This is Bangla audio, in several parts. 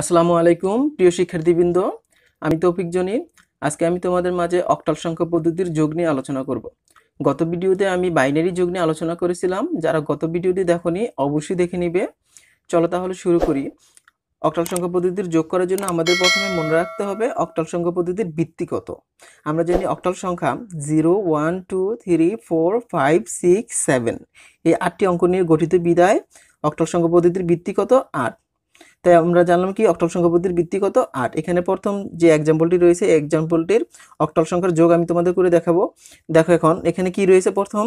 আসসালামু আলাইকুম প্রিয় শিক্ষার্থীবৃন্দ আমি তৌফিক জনি আজকে আমি তোমাদের মাঝে অক্টাল সংখ্যা পদ্ধতির যোগ নিয়ে আলোচনা করব গত ভিডিওতে আমি বাইনারি যোগ নিয়ে আলোচনা করেছিলাম যারা গত ভিডিওটি দেখনি অবশ্যই দেখে নিবে চলো তাহলে শুরু করি অক্টাল সংখ্যা পদ্ধতির যোগ করার জন্য আমাদের প্রথমে মনে রাখতে হবে অক্টাল সংখ্যা পদ্ধতির ভিত্তি কত আমরা জানি অক্টাল সংখ্যা zero one two three four five six seven এই আটটি অঙ্ক নিয়ে গঠিত বিদায় অক্টাল সংখ্যা পদ্ধতির ভিত্তি কত আট তাই আমরা জানলাম কি অক্টাল সংখ্যা পদ্ধতির ভিত্তি কত আট এখানে প্রথম যে এক্সাম্পলটি রয়েছে এক্সাম্পলটির অক্টাল সংখ্যার যোগ আমি তোমাদের করে দেখাবো দেখো এখন এখানে কি রয়েছে প্রথম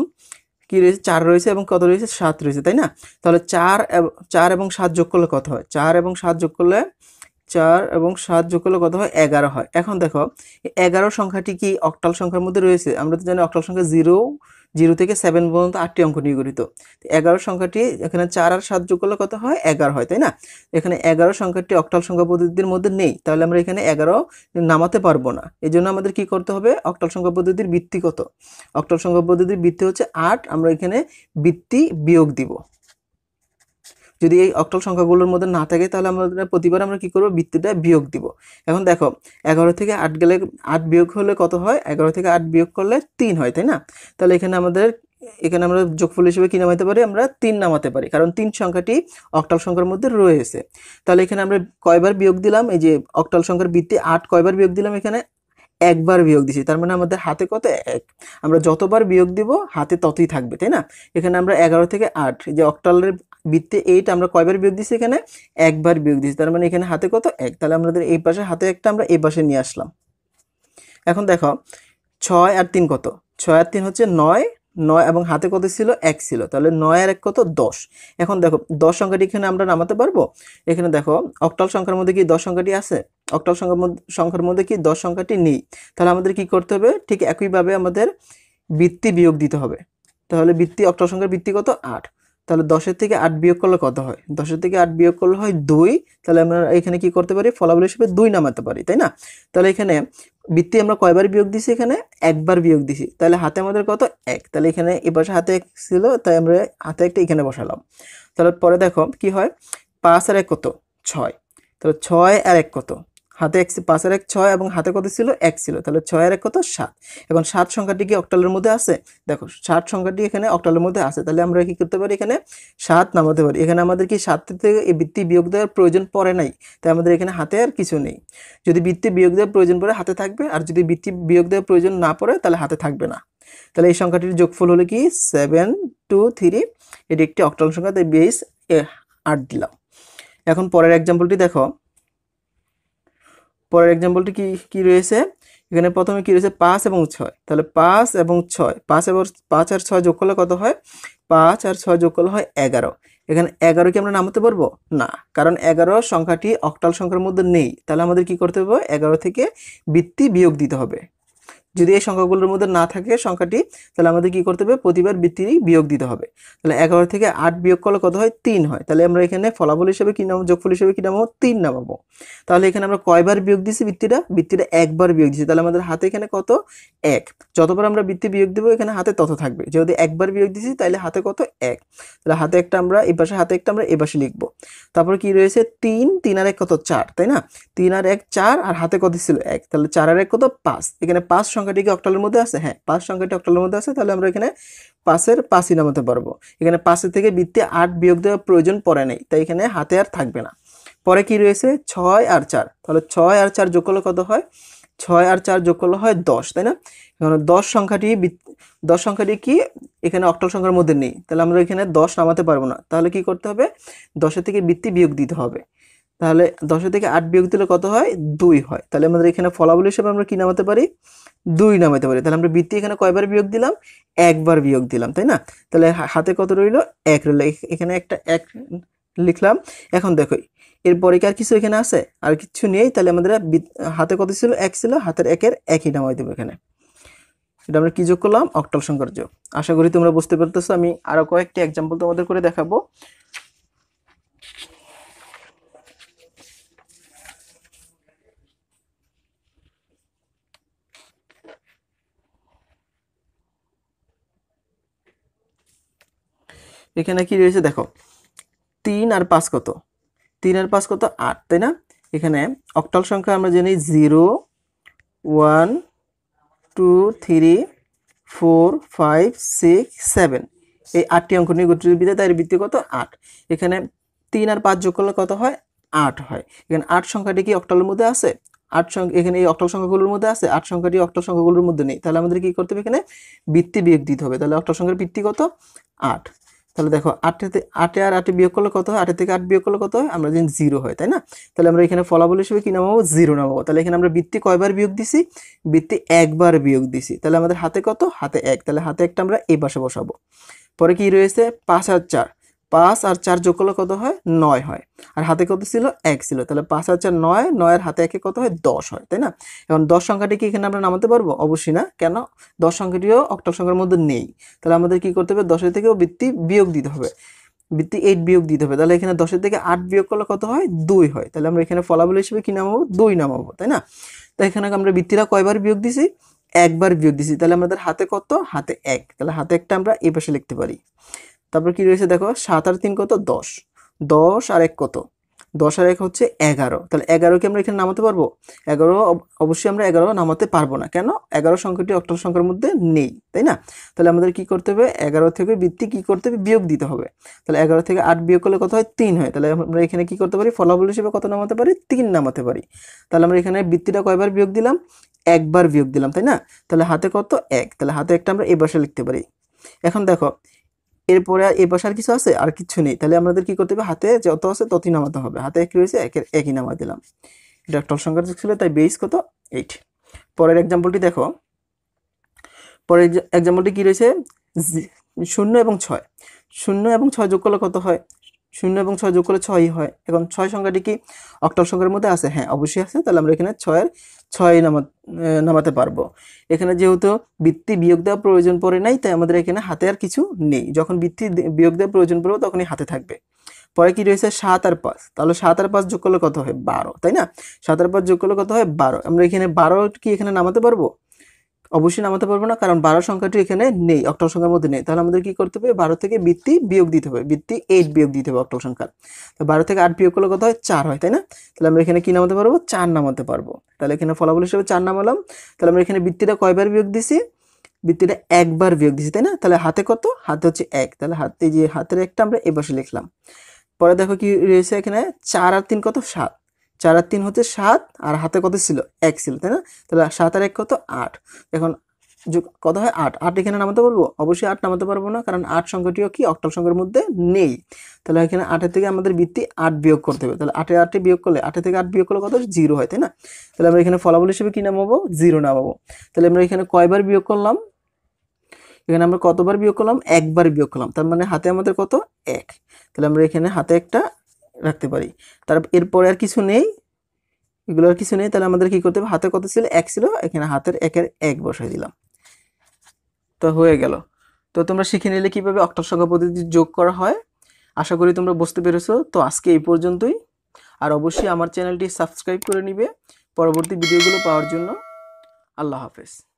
কি রয়েছে চার রয়েছে এবং কত রয়েছে সাত রয়েছে তাই না তাহলে চার চার এবং সাত যোগ করলে কত হয় চার এবং সাত যোগ করলে চার এবং সাত যোগ করলে কত হয় এগারো হয় এখন দেখো এগারো সংখ্যাটি কি অক্টাল সংখ্যার মধ্যে রয়েছে আমরা তো জানি অক্টাল সংখ্যা জিরো জিরো থেকে সেভেন পর্যন্ত আটটি অঙ্ক নিয়ে গঠিত এগারো সংখ্যাটি এখানে চার আর সাত যোগ করলে কত হয় এগারো হয় তাই না এখানে এগারো সংখ্যাটি অক্টাল সংখ্যা পদ্ধতির মধ্যে নেই তাহলে আমরা এখানে এগারো নামাতে পারবো না এই জন্য আমাদের কি করতে হবে অক্টাল সংখ্যা পদ্ধতির ভিত্তি কত অক্টাল সংখ্যা পদ্ধতির ভিত্তি হচ্ছে আট আমরা এখানে বৃত্তি বিয়োগ দিব যদি এই অক্টাল সংখ্যাগুলোর মধ্যে না থাকে তাহলে আমরা প্রতিবার আমরা কি করব বৃত্তিটা বিয়োগ দিব এখন দেখো এগারো থেকে আট গেলে আট বিয়োগ হলে কত হয় এগারো থেকে আট বিয়োগ করলে তিন হয় তাই না তাহলে এখানে আমাদের এখানে আমরা যোগফল হিসেবে কী নামাতে পারি আমরা তিন নামাতে পারি কারণ তিন সংখ্যাটি অক্টাল সংখ্যার মধ্যে রয়েছে তাহলে এখানে আমরা কয়বার বিয়োগ দিলাম এই যে অক্টাল সংখ্যার বৃত্তি আট কয়বার বিয়োগ দিলাম এখানে একবার বিয়োগ দিছি তার মানে আমাদের হাতে কত এক আমরা যতবার বিয়োগ দিব হাতে ততই থাকবে তাই না এখানে আমরা এগারো থেকে আট যে অক্টালের বৃত্তে এইট আমরা কয়বার বিয়োগ দিছি এখানে একবার বিয়োগ দিছি তার মানে এখানে হাতে কত এক তাহলে আমাদের এই পাশে হাতে একটা আমরা এই পাশে নিয়ে আসলাম এখন দেখো ছয় আর তিন কত ছয় আর তিন হচ্ছে নয় নয় এবং হাতে কত ছিল এক ছিল তাহলে নয় আর এক কত দশ এখন দেখো দশ সংখ্যাটি এখানে আমরা নামাতে পারবো এখানে দেখো অক্টাল সংখ্যার মধ্যে কি দশ সংখ্যাটি আছে অক্টাল সংখ্যার মধ্যে সংখ্যার মধ্যে কি দশ সংখ্যাটি নেই তাহলে আমাদের কি করতে হবে ঠিক একইভাবে আমাদের বৃত্তি বিয়োগ দিতে হবে তাহলে বৃত্তি অক্টাল সংখ্যার বৃত্তি কত আট তাহলে দশের থেকে আট বিয়োগ করলে কত হয় দশের থেকে আট বিয়োগ করলে হয় দুই তাহলে আমরা এখানে কি করতে পারি ফলাফল হিসেবে দুই নামাতে পারি তাই না তাহলে এখানে বৃত্তি আমরা কয়বার বিয়োগ দিছি এখানে একবার বিয়োগ দিছি তাহলে হাতে আমাদের কত এক তাহলে এখানে এবার হাতে এক ছিল তাই আমরা হাতে একটা এখানে বসালাম তাহলে পরে দেখো কি হয় পাঁচ আর এক কত ছয় তাহলে ছয় আর এক কত হাতে এক পাঁচের এক ছয় এবং হাতে কত ছিল এক ছিল তাহলে ছয়ের এক কত সাত এখন সাত সংখ্যাটি কি অক্টালের মধ্যে আছে দেখো সাত সংখ্যাটি এখানে অক্টালের মধ্যে আছে তাহলে আমরা কি করতে পারি এখানে সাত নামাতে পারি এখানে আমাদের কি সাত থেকে এই বৃত্তি বিয়োগ দেওয়ার প্রয়োজন পড়ে নাই তাই আমাদের এখানে হাতে আর কিছু নেই যদি বৃত্তি বিয়োগ দেওয়ার প্রয়োজন পড়ে হাতে থাকবে আর যদি বৃত্তি বিয়োগ দেওয়ার প্রয়োজন না পড়ে তাহলে হাতে থাকবে না তাহলে এই সংখ্যাটির যোগফল হলো কি সেভেন টু থ্রি এটি একটি অক্টাল সংখ্যা তাই এ আট দিলাম এখন পরের এক্সাম্পলটি দেখো পরের এক্সাম্পলটি কি কি রয়েছে এখানে প্রথমে কি রয়েছে পাঁচ এবং ছয় তাহলে পাঁচ এবং ছয় পাঁচ এবং পাঁচ আর ছয় যোগ করলে কত হয় পাঁচ আর ছয় যোগ করলে হয় এগারো এখানে এগারো কি আমরা নামাতে পারবো না কারণ এগারো সংখ্যাটি অক্টাল সংখ্যার মধ্যে নেই তাহলে আমাদের কি করতে হবে এগারো থেকে বৃত্তি বিয়োগ দিতে হবে যদি এই সংখ্যাগুলোর মধ্যে না থাকে সংখ্যাটি তাহলে আমাদের কি করতে হবে প্রতিবার বৃত্তিরই বিয়োগ দিতে হবে তাহলে এগারো থেকে আট বিয়োগ করলে কত হয় তিন হয় তাহলে আমরা এখানে ফলাফল হিসেবে কী নাম যোগফল হিসেবে কী নামাবো তিন নামাবো তাহলে এখানে আমরা কয়বার বিয়োগ দিছি বৃত্তিটা বৃত্তিটা একবার বিয়োগ দিছি তাহলে আমাদের হাতে এখানে কত এক যতবার আমরা বৃত্তি বিয়োগ দেবো এখানে হাতে তত থাকবে যদি একবার বিয়োগ দিছি তাহলে হাতে কত এক তাহলে হাতে একটা আমরা এ পাশে হাতে একটা আমরা এ পাশে লিখবো তারপর কি রয়েছে তিন তিন আর এক কত চার তাই না তিন আর এক চার আর হাতে কত ছিল এক তাহলে চার আর এক কত পাঁচ এখানে পাঁচ সংখ্যাটি কি অক্টালের মধ্যে আছে হ্যাঁ পাঁচ সংখ্যাটি অক্টালের মধ্যে আছে তাহলে আমরা এখানে পাশের পাঁচই নামাতে পারবো এখানে পাশের থেকে বৃত্তি আট বিয়োগ দেওয়ার প্রয়োজন পড়ে নেই তাই এখানে হাতে আর থাকবে না পরে কি রয়েছে ছয় আর চার তাহলে ছয় আর চার যোগ করলে কত হয় ছয় আর চার যোগ করলে হয় দশ তাই না এখানে দশ সংখ্যাটি দশ সংখ্যাটি কি এখানে অক্টাল সংখ্যার মধ্যে নেই তাহলে আমরা এখানে দশ নামাতে পারবো না তাহলে কি করতে হবে দশের থেকে বৃত্তি বিয়োগ দিতে হবে তাহলে দশের থেকে আট বিয়োগ দিলে কত হয় দুই হয় তাহলে আমাদের এখানে ফলাফল হিসেবে আমরা কী নামাতে পারি দুই নামাতে পারি তাহলে আমরা বৃত্তি এখানে কয়বার বিয়োগ দিলাম একবার বিয়োগ দিলাম তাই না তাহলে হাতে কত রইল এক রইল এখানে একটা এক লিখলাম এখন দেখো এরপরে কি আর কিছু এখানে আছে আর কিছু নেই তাহলে আমাদের হাতে কত ছিল এক ছিল হাতের একের একই নামাই দেবো এখানে এটা আমরা কী যোগ করলাম অক্টাল সংখ্যার যোগ আশা করি তোমরা বুঝতে পারতেছো আমি আরও কয়েকটি এক্সাম্পল তোমাদের করে দেখাবো এখানে কি রয়েছে দেখো তিন আর পাঁচ কত তিন আর পাঁচ কত আট তাই না এখানে অক্টাল সংখ্যা আমরা জানি zero one two three four five six seven এই আটটি অঙ্ক নিয়ে গঠিত বিদ্যা তাই বৃত্তি কত আট এখানে তিন আর পাঁচ যোগ করলে কত হয় আট হয় এখানে আট সংখ্যাটি কি অক্টালের মধ্যে আছে আট সংখ্যা এখানে এই অক্টাল সংখ্যাগুলোর মধ্যে আছে আট সংখ্যাটি অক্টাল সংখ্যাগুলোর মধ্যে নেই তাহলে আমাদের কি করতে হবে এখানে বৃত্তি বিয়োগ দিতে হবে তাহলে অক্টাল সংখ্যার বৃত্তি কত আট তাহলে দেখো আটে আটে আর আটে বিয়োগ করলে কত হয় আটে থেকে আট বিয়োগ করলে কত হয় আমরা যদি জিরো হয় তাই না তাহলে আমরা এখানে ফলাফল হিসেবে কী নামাবো জিরো নামাবো তাহলে এখানে আমরা বৃত্তি কয়বার বিয়োগ দিছি বৃত্তি একবার বিয়োগ দিছি তাহলে আমাদের হাতে কত হাতে এক তাহলে হাতে একটা আমরা এ পাশে বসাবো পরে কি রয়েছে পাঁচ আর চার পাঁচ আর চার যোগ করলে কত হয় নয় হয় আর হাতে কত ছিল এক ছিল তাহলে পাঁচ আর চার নয় নয়ের হাতে একে কত হয় দশ হয় তাই না এখন দশ সংখ্যাটি কি এখানে আমরা নামাতে পারবো অবশ্যই না কেন দশ সংখ্যাটিও অক্টক সংখ্যার মধ্যে নেই তাহলে আমাদের কি করতে হবে দশের থেকেও বৃত্তি বিয়োগ দিতে হবে বৃত্তি এইট বিয়োগ দিতে হবে তাহলে এখানে দশের থেকে আট বিয়োগ করলে কত হয় দুই হয় তাহলে আমরা এখানে ফলাফল হিসেবে কি নামাবো দুই নামাবো তাই না তো এখানে আমরা বৃত্তিরা কয়বার বিয়োগ দিছি একবার বিয়োগ দিছি তাহলে আমাদের হাতে কত হাতে এক তাহলে হাতে একটা আমরা এ পাশে লিখতে পারি তারপর কি রয়েছে দেখো সাত আর তিন কত দশ দশ আর এক কত দশ আর এক হচ্ছে এগারো তাহলে এগারোকে আমরা এখানে নামাতে পারবো এগারো অবশ্যই আমরা এগারো নামাতে পারবো না কেন এগারো সংখ্যাটি অক্টাল সংখ্যার মধ্যে নেই তাই না তাহলে আমাদের কি করতে হবে এগারো থেকে বৃত্তি কি করতে হবে বিয়োগ দিতে হবে তাহলে এগারো থেকে আট বিয়োগ করলে কত হয় তিন হয় তাহলে আমরা এখানে কি করতে পারি ফলাফল হিসেবে কত নামাতে পারি তিন নামাতে পারি তাহলে আমরা এখানে বৃত্তিটা কয়বার বিয়োগ দিলাম একবার বিয়োগ দিলাম তাই না তাহলে হাতে কত এক তাহলে হাতে একটা আমরা এ বাসে লিখতে পারি এখন দেখো এরপরে এ পাশে আর কিছু আছে আর কিছু নেই তাহলে আমাদের কি করতে হবে হাতে যত আছে ততই নামাতে হবে হাতে একই রয়েছে একের একই নামা দিলাম এটা টল সংখ্যা ছিল তাই বেস কত এইট পরের এক্সাম্পলটি দেখো পরের এক্সাম্পলটি কী রয়েছে শূন্য এবং ছয় শূন্য এবং ছয় যোগ করলে কত হয় শূন্য এবং ছয় যোগ করলে ছয়ই হয় এখন ছয় সংখ্যাটি কি অক্টাল সংখ্যার মধ্যে আছে হ্যাঁ অবশ্যই আছে তাহলে আমরা এখানে ছয়ের ছয় নামা নামাতে পারবো এখানে যেহেতু বৃত্তি বিয়োগ দেওয়া প্রয়োজন পড়ে নাই তাই আমাদের এখানে হাতে আর কিছু নেই যখন বৃত্তি বিয়োগ দেওয়া প্রয়োজন পড়বে তখনই হাতে থাকবে পরে কি রয়েছে সাত আর পাঁচ তাহলে সাত আর পাঁচ যোগ করলে কত হয় বারো তাই না সাত আর পাঁচ যোগ করলে কত হয় বারো আমরা এখানে বারো কি এখানে নামাতে পারবো অবশ্যই নামাতে পারবো না কারণ বারো সংখ্যাটি এখানে নেই অক্টল সংখ্যার মধ্যে নেই তাহলে আমাদের কি করতে হবে বারো থেকে বৃত্তি বিয়োগ দিতে হবে বৃত্তি এইট বিয়োগ দিতে হবে অক্টল সংখ্যার তো বারো থেকে আট বিয়োগ করলে কত হয় চার হয় তাই না তাহলে আমরা এখানে কি নামাতে পারবো চার নামাতে পারবো তাহলে এখানে ফলাফল হিসেবে চার নামালাম তাহলে আমরা এখানে বৃত্তিটা কয়বার বিয়োগ দিছি বৃত্তিটা একবার বিয়োগ দিছি তাই না তাহলে হাতে কত হাতে হচ্ছে এক তাহলে হাতে যে হাতের একটা আমরা এ পাশে লিখলাম পরে দেখো কি রয়েছে এখানে চার আর তিন কত সাত চার আর তিন হচ্ছে সাত আর হাতে কত ছিল এক ছিল তাই না তাহলে সাত আর এক কত আট এখন কত হয় আট আট এখানে নামাতে পারবো অবশ্যই আট নামাতে পারবো না কারণ আট সংখ্যাটিও কি অক্টাল সংখ্যার মধ্যে নেই তাহলে এখানে আটের থেকে আমাদের বৃত্তি আট বিয়োগ করতে হবে তাহলে আটে আটে বিয়োগ করলে আটে থেকে আট বিয়োগ করলে কত জিরো হয় তাই না তাহলে আমরা এখানে ফলাফল হিসেবে কী নামাবো জিরো নামাবো তাহলে আমরা এখানে কয়বার বিয়োগ করলাম এখানে আমরা কতবার বিয়োগ করলাম একবার বিয়োগ করলাম তার মানে হাতে আমাদের কত এক তাহলে আমরা এখানে হাতে একটা রাখতে পারি তার এরপরে আর কিছু নেই এগুলো আর কিছু নেই তাহলে আমাদের কি করতে হবে হাতের কত ছিল এক ছিল এখানে হাতের একের এক বসাই দিলাম তো হয়ে গেল তো তোমরা শিখে নিলে কীভাবে অক্টর সংখ্যা পদ্ধতি যোগ করা হয় আশা করি তোমরা বুঝতে পেরেছো তো আজকে এই পর্যন্তই আর অবশ্যই আমার চ্যানেলটি সাবস্ক্রাইব করে নিবে পরবর্তী ভিডিওগুলো পাওয়ার জন্য আল্লাহ হাফেজ